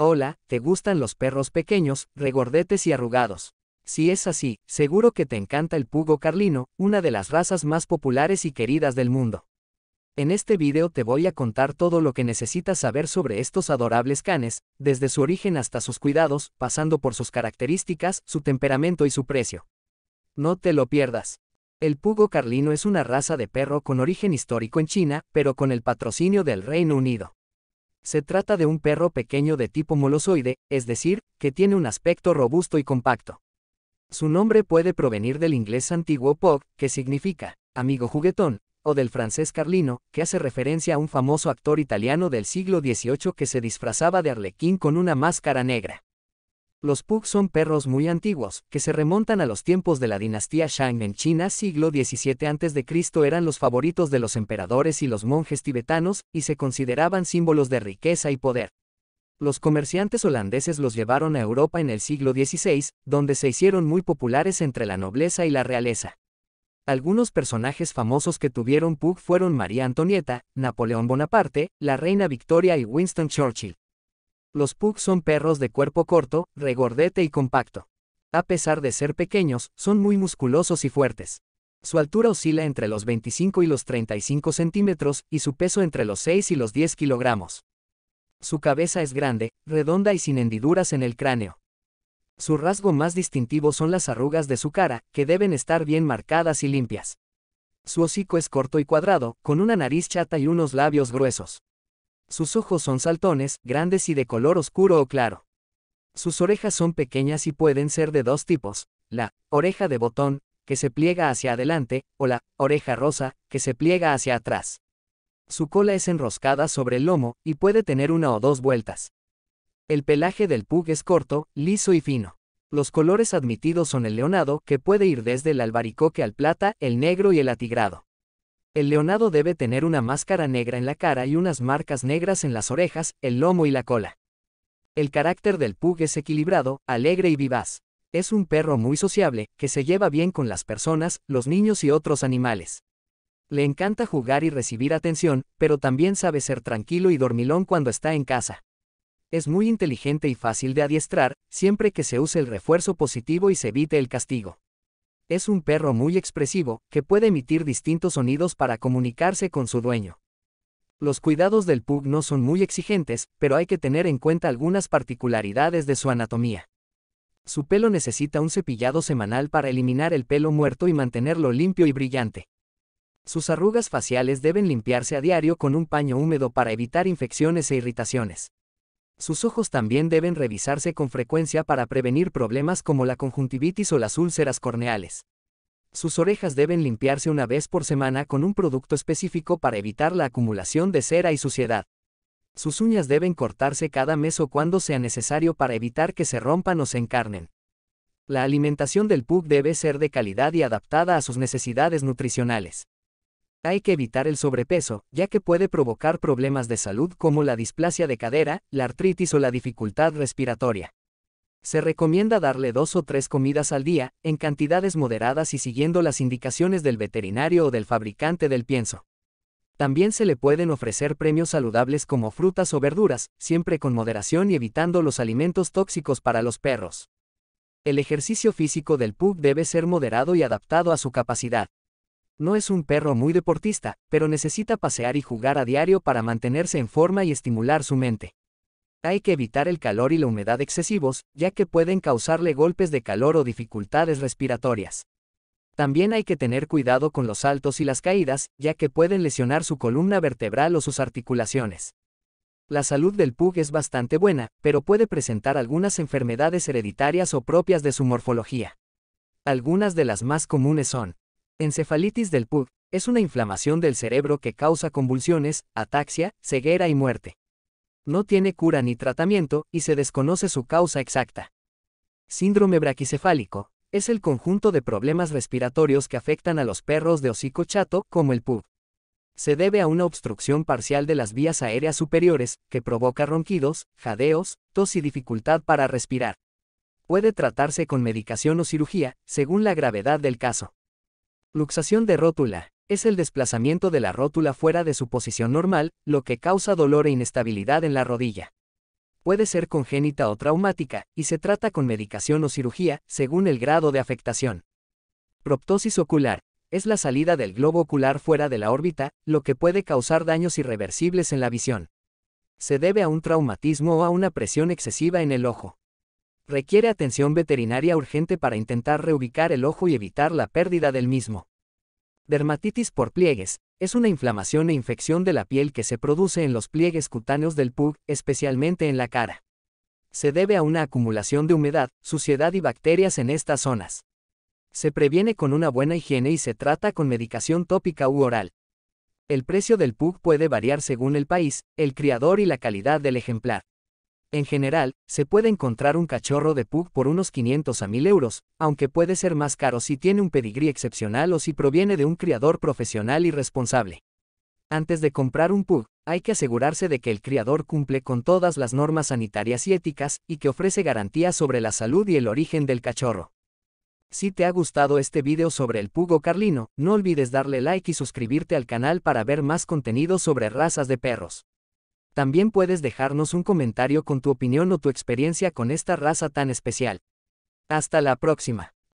Hola, ¿te gustan los perros pequeños, regordetes y arrugados? Si es así, seguro que te encanta el Pugo Carlino, una de las razas más populares y queridas del mundo. En este video te voy a contar todo lo que necesitas saber sobre estos adorables canes, desde su origen hasta sus cuidados, pasando por sus características, su temperamento y su precio. No te lo pierdas. El Pugo Carlino es una raza de perro con origen histórico en China, pero con el patrocinio del Reino Unido. Se trata de un perro pequeño de tipo molosoide, es decir, que tiene un aspecto robusto y compacto. Su nombre puede provenir del inglés antiguo Pog, que significa amigo juguetón, o del francés Carlino, que hace referencia a un famoso actor italiano del siglo XVIII que se disfrazaba de arlequín con una máscara negra. Los Pug son perros muy antiguos, que se remontan a los tiempos de la dinastía Shang en China siglo XVII a.C. Eran los favoritos de los emperadores y los monjes tibetanos, y se consideraban símbolos de riqueza y poder. Los comerciantes holandeses los llevaron a Europa en el siglo XVI, donde se hicieron muy populares entre la nobleza y la realeza. Algunos personajes famosos que tuvieron Pug fueron María Antonieta, Napoleón Bonaparte, la reina Victoria y Winston Churchill. Los pugs son perros de cuerpo corto, regordete y compacto. A pesar de ser pequeños, son muy musculosos y fuertes. Su altura oscila entre los 25 y los 35 centímetros y su peso entre los 6 y los 10 kilogramos. Su cabeza es grande, redonda y sin hendiduras en el cráneo. Su rasgo más distintivo son las arrugas de su cara, que deben estar bien marcadas y limpias. Su hocico es corto y cuadrado, con una nariz chata y unos labios gruesos. Sus ojos son saltones, grandes y de color oscuro o claro. Sus orejas son pequeñas y pueden ser de dos tipos, la oreja de botón, que se pliega hacia adelante, o la oreja rosa, que se pliega hacia atrás. Su cola es enroscada sobre el lomo y puede tener una o dos vueltas. El pelaje del pug es corto, liso y fino. Los colores admitidos son el leonado, que puede ir desde el albaricoque al plata, el negro y el atigrado. El leonado debe tener una máscara negra en la cara y unas marcas negras en las orejas, el lomo y la cola. El carácter del pug es equilibrado, alegre y vivaz. Es un perro muy sociable, que se lleva bien con las personas, los niños y otros animales. Le encanta jugar y recibir atención, pero también sabe ser tranquilo y dormilón cuando está en casa. Es muy inteligente y fácil de adiestrar, siempre que se use el refuerzo positivo y se evite el castigo. Es un perro muy expresivo, que puede emitir distintos sonidos para comunicarse con su dueño. Los cuidados del pug no son muy exigentes, pero hay que tener en cuenta algunas particularidades de su anatomía. Su pelo necesita un cepillado semanal para eliminar el pelo muerto y mantenerlo limpio y brillante. Sus arrugas faciales deben limpiarse a diario con un paño húmedo para evitar infecciones e irritaciones. Sus ojos también deben revisarse con frecuencia para prevenir problemas como la conjuntivitis o las úlceras corneales. Sus orejas deben limpiarse una vez por semana con un producto específico para evitar la acumulación de cera y suciedad. Sus uñas deben cortarse cada mes o cuando sea necesario para evitar que se rompan o se encarnen. La alimentación del pug debe ser de calidad y adaptada a sus necesidades nutricionales. Hay que evitar el sobrepeso, ya que puede provocar problemas de salud como la displasia de cadera, la artritis o la dificultad respiratoria. Se recomienda darle dos o tres comidas al día, en cantidades moderadas y siguiendo las indicaciones del veterinario o del fabricante del pienso. También se le pueden ofrecer premios saludables como frutas o verduras, siempre con moderación y evitando los alimentos tóxicos para los perros. El ejercicio físico del pug debe ser moderado y adaptado a su capacidad. No es un perro muy deportista, pero necesita pasear y jugar a diario para mantenerse en forma y estimular su mente. Hay que evitar el calor y la humedad excesivos, ya que pueden causarle golpes de calor o dificultades respiratorias. También hay que tener cuidado con los saltos y las caídas, ya que pueden lesionar su columna vertebral o sus articulaciones. La salud del pug es bastante buena, pero puede presentar algunas enfermedades hereditarias o propias de su morfología. Algunas de las más comunes son Encefalitis del PUD es una inflamación del cerebro que causa convulsiones, ataxia, ceguera y muerte. No tiene cura ni tratamiento y se desconoce su causa exacta. Síndrome braquicefálico es el conjunto de problemas respiratorios que afectan a los perros de hocico chato, como el PUD. Se debe a una obstrucción parcial de las vías aéreas superiores, que provoca ronquidos, jadeos, tos y dificultad para respirar. Puede tratarse con medicación o cirugía, según la gravedad del caso. Luxación de rótula. Es el desplazamiento de la rótula fuera de su posición normal, lo que causa dolor e inestabilidad en la rodilla. Puede ser congénita o traumática, y se trata con medicación o cirugía, según el grado de afectación. Proptosis ocular. Es la salida del globo ocular fuera de la órbita, lo que puede causar daños irreversibles en la visión. Se debe a un traumatismo o a una presión excesiva en el ojo requiere atención veterinaria urgente para intentar reubicar el ojo y evitar la pérdida del mismo. Dermatitis por pliegues es una inflamación e infección de la piel que se produce en los pliegues cutáneos del PUG, especialmente en la cara. Se debe a una acumulación de humedad, suciedad y bacterias en estas zonas. Se previene con una buena higiene y se trata con medicación tópica u oral. El precio del PUG puede variar según el país, el criador y la calidad del ejemplar. En general, se puede encontrar un cachorro de pug por unos 500 a 1000 euros, aunque puede ser más caro si tiene un pedigrí excepcional o si proviene de un criador profesional y responsable. Antes de comprar un pug, hay que asegurarse de que el criador cumple con todas las normas sanitarias y éticas y que ofrece garantías sobre la salud y el origen del cachorro. Si te ha gustado este video sobre el pugo carlino, no olvides darle like y suscribirte al canal para ver más contenido sobre razas de perros. También puedes dejarnos un comentario con tu opinión o tu experiencia con esta raza tan especial. Hasta la próxima.